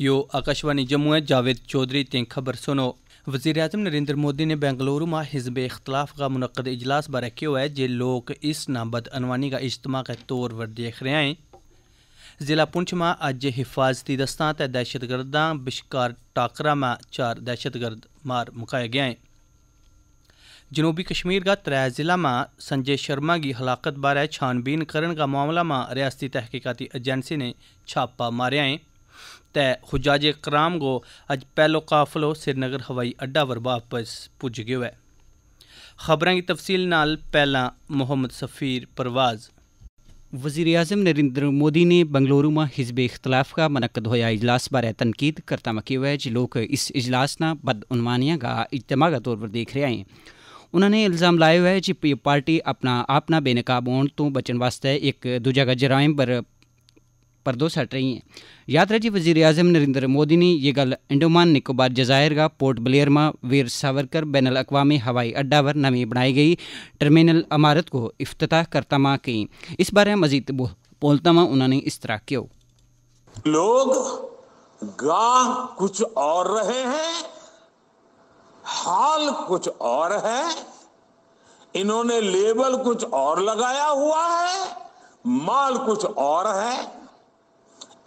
यो आकाशवाणी जम्मू है जावेद चौधरी तें खबर सुनो वजी अजम नरेंद्र मोदी ने बेंगलुरु में हिजब इख्तलाफ का मुनद इजलास बारे किया है जे लोग इस ना बदअनवानी का इज्तम के तौर पर देख रहे हैं ज़िला पुंछ में अज हिफाजती दस्तां ते दहशतगर्दा बिशकार टाकरा में चार दहशतगर्द मार मुकाया गया है जनूबी कश्मीर का त्रै ज़िला में संजय शर्मा की हलाकत बारे छानबीन करने का मामला में रियासती तहकीकती एजेंसी ने छापा मारिया है तय हुजाज कराम गो अज पहलो काफिलो श्रीनगर हवाई अड्डा पर वापस पुज गयो है खबरें की तफसील नाल पहला मोहम्मद सफ़ीर परवाज़ वजीर अजम नरेंद्र मोदी ने बंगलुरु में हिजब इख्तलाफ का मनकद होया इजलास बारे तनकीद करता मकी हुआ है जो लोग इस इजलास ना बदउनवानिया का इजतमा का तौर पर देख रहे हैं उन्होंने इल्ज़ाम लाया है कि पार्टी अपना आपना बेनकाब होने तो बचने वास्ते एक दूजा का जराइम पर पर दो सट रही हैं याद रहे जी वजी अजम नरेंद्र मोदी ने यह गल अंडोमान निकोबार जजायर का पोर्ट ब्लेयर वीर सावरकर बैन अवी हवाई अड्डा पर नवी बनाई गई टर्मिनल इमारत को अफ्ताह करता माँ कही इस बारे मजीद बोलता माँ उन्होंने इस तरह क्यों लोग गा कुछ और रहे हैं हाल कुछ और है इन्होंने लेबल कुछ और लगाया हुआ है माल कुछ और है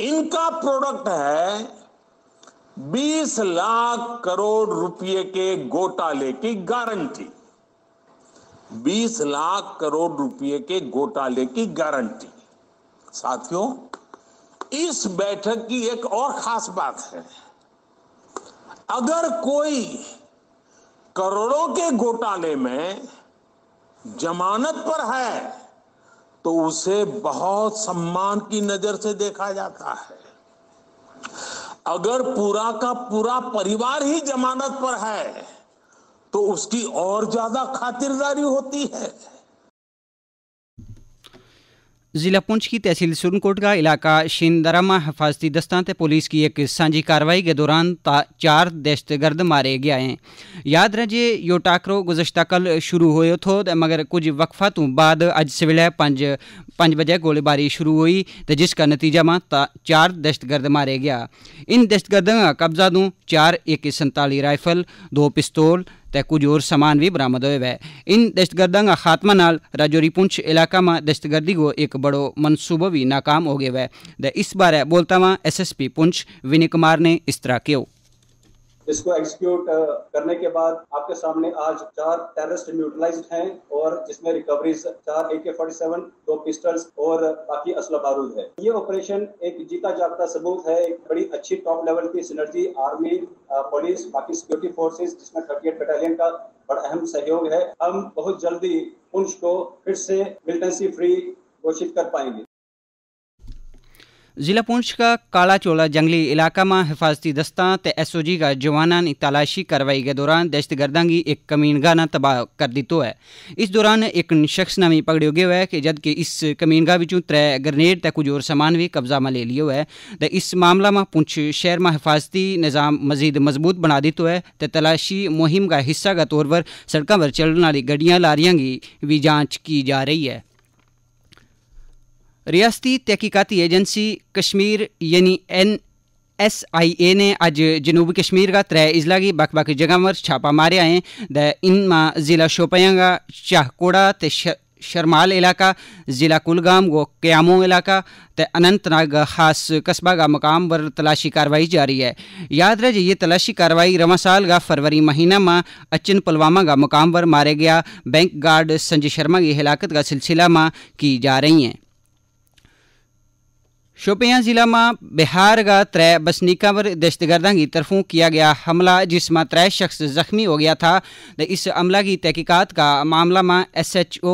इनका प्रोडक्ट है 20 लाख करोड़ रुपए के घोटाले की गारंटी 20 लाख करोड़ रुपए के घोटाले की गारंटी साथियों इस बैठक की एक और खास बात है अगर कोई करोड़ों के घोटाले में जमानत पर है तो उसे बहुत सम्मान की नजर से देखा जाता है अगर पूरा का पूरा परिवार ही जमानत पर है तो उसकी और ज्यादा खातिरदारी होती है जिला पुंछ की तहसील सुरनकोट का इलाका शिंदरामा हफाजती दस्तान ते पुलिस की एक सांझी कार्रवाई के दौरान चार दहशतगर्द मारे गए हैं याद रहे जे यो टाकरो गुजशत कल शुरू हो थो मगर कुछ वक्फा तो बाद अज सवेले पंज पंज बजे गोलीबारी शुरू हुई तो जिसका नतीजा में चार दहशतगर्द मारे गया इन दहशतगर्दों का कब्जा दूँ चार एक संताली राइफल दो पिस्तौल તે कुछ और समान भी बरामद हो इन दहशतगर्दां का खात्मा नाल राजौरी पुंछ इलाका में दहशतगर्दी को एक बड़ो मनसूबो भी नाकाम हो गया है इस बारे बोलता हुआ S S P Poonch Vinay Kumar ने इस तरह क्यों इसको एग्जीक्यूट uh, करने के बाद आपके सामने आज चार टेररिस्ट न्यूट्रलाइज हैं और जिसमें रिकवरी चार ए के फोर्टी सेवन दो पिस्टल्स और बाकी असला बारूद है ये ऑपरेशन एक जीता जागता सबूत है एक बड़ी अच्छी टॉप लेवल की सिनर्जी आर्मी पुलिस बाकी सिक्योरिटी फोर्सेज जिसमें थर्टी एट बटालियन का बड़ा अहम सहयोग है हम बहुत जल्दी पुंछ को फिर से मिलिटेंसी फ्री घोषित कर पाएंगे ज़िला पुंछ का कालाचोला जंगली इलाका में हिफाजती दस्ता ते एसओजी का जवाना ने तलाशी कार्रवाई के दौरान दहशतगर्दा की एक कमीनगाह ना तबाह कर दितो है इस दौरान एक शख्स ने भी पकड़े गए है कि जबकि इस कमीनगाह त्रै ग्रनेड ते कुछ और सामान भी कब्जा में ले लियो है ते इस मामला में पुंछ शहर में हिफाजती निज़ाम मजीद मजबूत बना दितो है तो तलाशी मुहिम का हिस्सा के तौर पर सड़कों पर चलने वाली गड्डियाँ लारियाँ की भी जाँच की जा रही है रियासती तहकीकती एजेंसी कश्मीर यानी एन एस आई ए ने अज जनूबी कश्मीर का त्रै अजला की बख बक्ख जगह पर छापा मारिया है द इनमा जिला शोपियां का शाहकोड़ा ते शरमाल इलाका ज़िला कुलगाम व क्यामो इलाका ते अनंतनाग खास कस्बा का मकाम पर तलाशी कार्रवाई जारी है याद रहे ये तलाशी कार्रवाई रवा साल का फरवरी महीना में अचिन पुलवामा का मकाम पर मारे गया बैंक गार्ड संजय शर्मा की हिलाकत का सिलसिला में की जा रही है शोपियां ज़िला में बिहार का त्रै बसनीका पर दहशतगर्दा की तरफों किया गया हमला जिसमें त्रै शख्स जख्मी हो गया था इस हमला की तहकीकात का मामला में एस एच ओ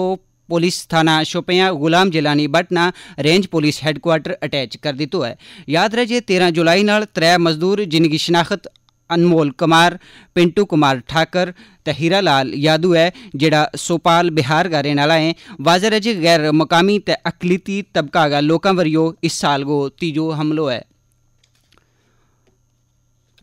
पुलिस थाना शोपियां गुलाम जिलानी बटना रेंज पुलिस हेडक्वार्टर अटैच कर तो है याद रहे जे तेरह जुलाई न त्रै मजदूर जिनकी शिनाख्त अनमोल कुमार पिंटू कुमार ठाकर तो हीरा लाल यादव है जड़ा सोपाल बिहार का रहने आला है वाजर है जी गैर मुकामी तो अकलीती तबका का लोगों वरियो इस साल को तीजो हमलो है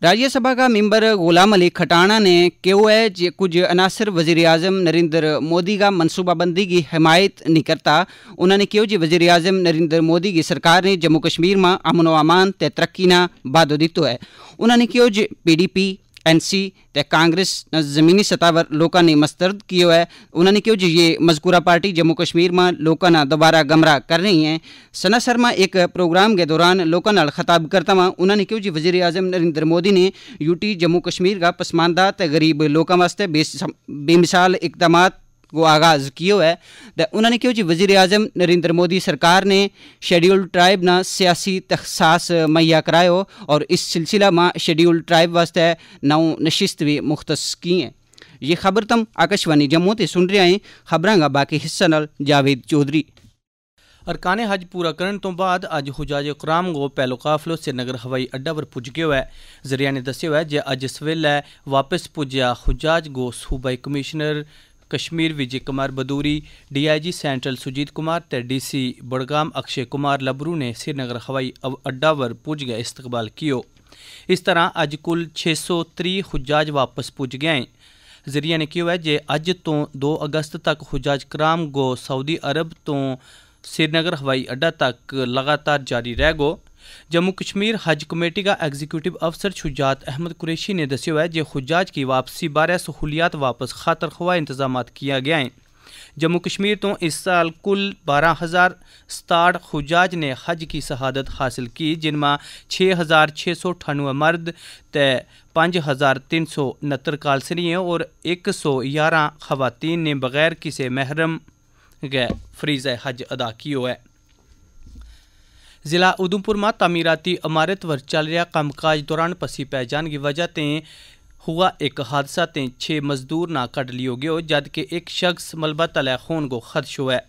राज्यसभा का मेंबर गुलाम अली खटाना ने क्यों है कुछ अनासर वजीर अजम नरेंद्र मोदी का मनसूबाबंदी की हिमायत नहीं करता उन्होंने क्यों जी वजीर आजम नरेंद्र मोदी की सरकार ने जम्मू कश्मीर में अमन अमान ते तरक्की ना वादो दिता है उन्होंने क्यों जी पी एनसी ते कांग्रेस जमीनी सतह पर लोगों ने मस्तरद किया है उन्होंने कहा जी ये मजकूरा पार्टी जम्मू कश्मीर में लोगों दोबारा गमराह कर रही है सना शर्मा एक प्रोग्राम के दौरान लोगों खिताब करता वा उन्होंने कहा जी वजीर आजम नरेंद्र मोदी ने यूटी जम्मू कश्मीर का पसमानदा गरीब लोगों वास्ते बेमिसाल इकदाम वो आगाज़ किया है तो उन्होंने कहा जी वजीर अजम नरेंद्र मोदी सरकार ने शेड्यूल ट्राइब ना सियासी तखसास मुहैया कराया और इस सिलसिला में शेड्यूल ट्राइब वास्ते नौ नशिस्त भी मुख्त की हैं ये खबर तम तो आकाशवाणी जम्मू से सुन रहे हैं खबर का बाकी हिस्सा नाल जावेद चौधरी ਅਰਕਾਨੇ हज पूरा ਕਰਨ ਤੋਂ तो बाद ਅੱਜ हुजाज ਇਕਰਾਮ गो ਪਹਿਲੋ ਕਾਫਲੋ श्रीनगर हवाई ਅੱਡਾ पर पुज ਗਿਆ जरिया ने ਨੇ है ਹੈ ਜੇ इस ਸਵੇਲੇ वापस ਪੁੱਜਿਆ हुजाज गो सूबाई commissioner Kashmir Vijay Kumar Bidhuri DIG central Sujit Kumar ते डीसी बड़गाम अक्षय कुमार लबरू ने श्रीनगर हवाई अड्डा पर पुज गए इस्तकबाल कियो इस तरह अज कुल छे सौ त्री हुजाज वापस पुज गए ਜ਼ਰੀਆ ने ਕਿਹਾ ਹੈ ਜੇ ਅੱਜ ਤੋਂ 2 ਅਗਸਤ ਤੱਕ ਹੁਜਾਜ ਕਰਾਮ सऊदी अरब तो श्रीनगर हवाई अड्डा तक लगातार जारी रह गो जम्मू कश्मीर हज कमेटी का एग्जीक्यूटिव अफसर शुजात अहमद कुरैशी ने दस्यो है जे खुजाज की वापसी बारे सहूलियात वापस खातर खवा इंतजाम किया गया है जम्मू कश्मीर तो इस साल कुल बारह हज़ार सताहठ खुजाज ने हज की शहादत हासिल की जिनमें छः हज़ार छः सौ अठानवे मर्द ते पाँच हज़ार तीन सौ उनहत्तर कालसरियाँ और एक सौ ग्यारह खवतिन ने बगैर किसी महरम गए फरीज हज अदा किया है ज़िला उधमपुर में तमीराती इमारत पर चल रहा कामकाज दौरान पसी पै जाने की वजह से हुआ एक हादसा ते छः मजदूर ना कट लियो गयो जबकि एक शख्स मलबा तले खून को खदशो है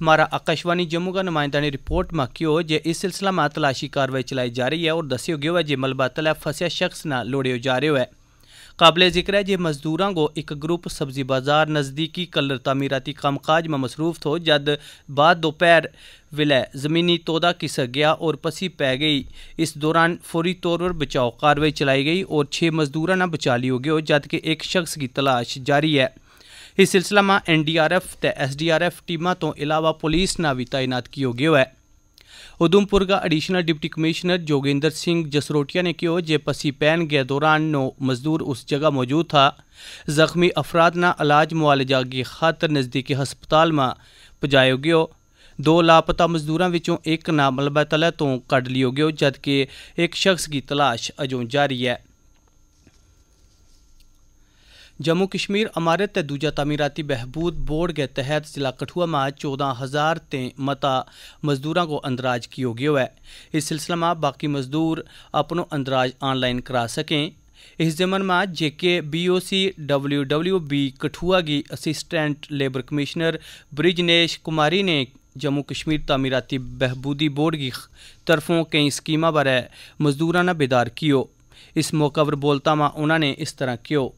हमारा आकाशवाणी जम्मू का नुमाइंदा ने रिपोर्ट में कहो जे इस सिलसिला में तलाशी कार्रवाई चलाई जा रही है और दस्यो गयो है जे मलबा तले फसया शख्स ना लोड़े जा रहे हो है काबिल जिक्र है जो मजदूर को एक ग्रुप सब्जी बाजार नज़दीकी कलर तमीराती कामकाज में मसरूफ थो जद बाद दोपहर विलय ज़मीनी तोदा किसक गया और पसी पै गई इस दौरान फौरी तौर पर बचाओ कार्रवाई चलाई गई और छः मजदूर ना बचा लियो गए जबकि एक शख्स की तलाश जारी है इस सिलसिला में एन डी आर एफ तो S D R F team तो इलावा पुलिस ना भी तैनात किया गया है उधमपुर का additional deputy commissioner Joginder Singh Jasrotia ने कहो जे पसी पैन गए दौरान नौ मजदूर उस जगह मौजूद था जख्मी अफराद ना इलाज मुआलजा की खातर नज़दीकी हस्पताल में पजाय गयो दो लापता मजदूरों विचों एक ना मलबा तो कड़ लियो गयो जबकि एक शख्स की तलाश अजों जारी है जम्मू कश्मीर अमारत ते दूजा तमीराती बहबूद बोर्ड के तहत जिला कठुआ में चौदह हज़ार ते मता मजदूर को अंदराज किया गया है इस सिलसिला में बाकी मजदूर अपनो अंदराज ऑनलाइन करा सकें इस जमन में J K B O C W W B Kathua की assistant labour commissioner Brijnesh Kumari ने जम्मू कश्मीर तमीराती बहबूदी बोर्ड की तरफों कई स्कीम बारे मजदूर ने बेदार किया इस मौके पर बोलता में उन्होंने इस तरह किया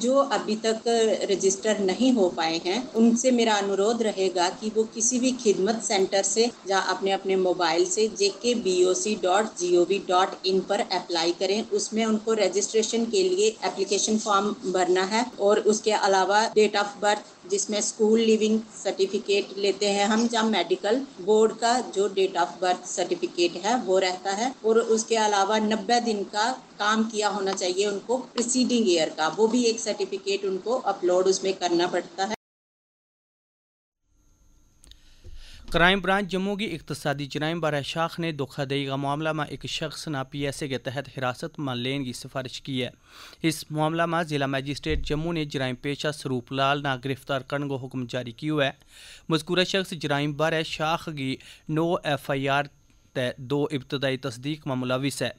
जो अभी तक रजिस्टर नहीं हो पाए हैं उनसे मेरा अनुरोध रहेगा कि वो किसी भी खिदमत सेंटर से या अपने अपने मोबाइल से J K B O C dot G O V dot in पर अप्लाई करें उसमें उनको रजिस्ट्रेशन के लिए एप्लीकेशन फॉर्म भरना है और उसके अलावा डेट ऑफ बर्थ जिसमें स्कूल लिविंग सर्टिफिकेट लेते हैं हम जब मेडिकल बोर्ड का जो डेट ऑफ बर्थ सर्टिफिकेट है वो रहता है और उसके अलावा नब्बे दिन का काम किया होना चाहिए उनको प्रिसीडिंग ईयर का वो भी एक सर्टिफिकेट उनको अपलोड उसमें करना पड़ता है क्राइम ब्रांच जम्मू की इकतसादी जराइम बारह शाख ने धोखादही का मामला में एक शख्स ना पी एस ए के तहत हिरासत में लेने की सिफारिश की है इस मामला में जिला मजिस्ट्रेट जम्मू ने जराइम पेशा स्वरूप लाल ना गिरफ्तार करने को हुक्म जारी किया है मजकूरा शख्स जराइम बारह शाख की नौ एफ आई आर तय दो इब्तदाई तस्दीक मामला विस है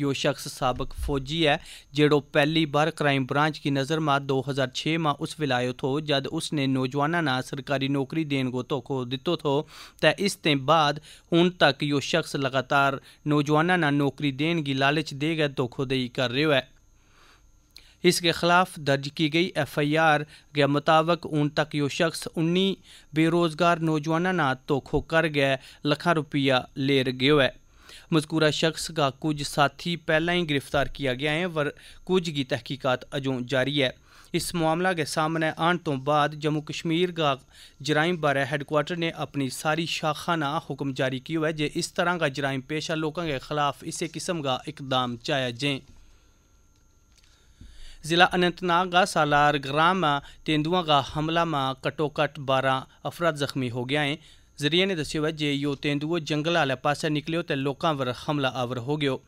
यो शख्स सबक फौजी है जेड़ो पहली बार क्राइम ब्रांच की नज़र में दो हज़ार छः में उस विलायत हो जद उसने नौजवानों ना सरकारी नौकरी देने को धोखो दितो थो तो इस ते बाद हूँ तक यो शख्स लगातार नौजवानों ना नौकरी देने की लालच देकर धोखोदही कर रो है इसके खिलाफ दर्ज की गई एफआईआर के मुताबिक उन तक यो शख्स उन्नी बेरोजगार नौजवानों ना धोखो कर गया लखा रुपया ले गयो है मजकूरा शख्स का कुछ साथी पहला ही गिरफ्तार किया गया है वर कुछ की तहकीक़त अजों जारी है इस मामला के सामने आने तो बाद जम्मू कश्मीर का जराइम बारे हेडकुआटर ने अपनी सारी शाखा ना हुक्म जारी किया है जे इस तरह का जराइम पेशा लोगों के खिलाफ इसी किस्म का इकदाम चाया जाए जिला अनंतनाग का सालार ग्राम तेंदुआ का हमला में घटो घट बारह अफरा जख्मी हो गया है जरिए ने दस जे यो तेंदुओ जंगल आले पास निकलो तो लोगों पर हमला आवर हो गयो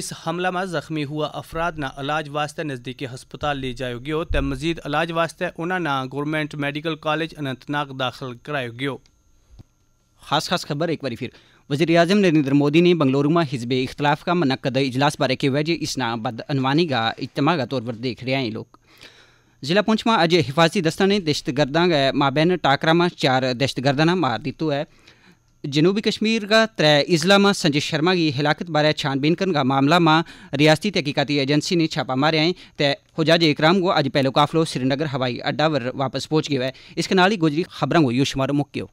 इस हमला में जख्मी हुआ अफराद ना इलाज वास्ते नज़दीकी हस्पताल ले जाए गयो तो मजीद इलाज वास्ते उन्होंने गौरमेंट मेडिकल कॉलेज अनंतनाग दाखिल कराया गयो खास खास खबर एक बार फिर वजी अजम नरेंद्र मोदी ने बंगलुरु में हिजब इख्तलाफ का मनद इजलास बारे के वजह इसना बदअनवानी का इज्तम का तौर पर देख रहा है लोग जिला पुंछ में अज हिफाजती दस्ता ने दहशतगर्दा माबेन टाकरा में चार दहशतगर्दा ने मार दित्तो है जनूबी कश्मीर का त्रै इजला में संजय शर्मा की हिलाकत बारे छानबीन करने का मामला में रियासती तहकीकती एजेंसी ने छापा मारे हैं तो हुजाज इकराम को अज पहलो काफलो श्रीनगर हवाई अड्डा पर वापस पहुंच गया है इसके नाल ही गुजरी खबरों को युशमार मुक्यो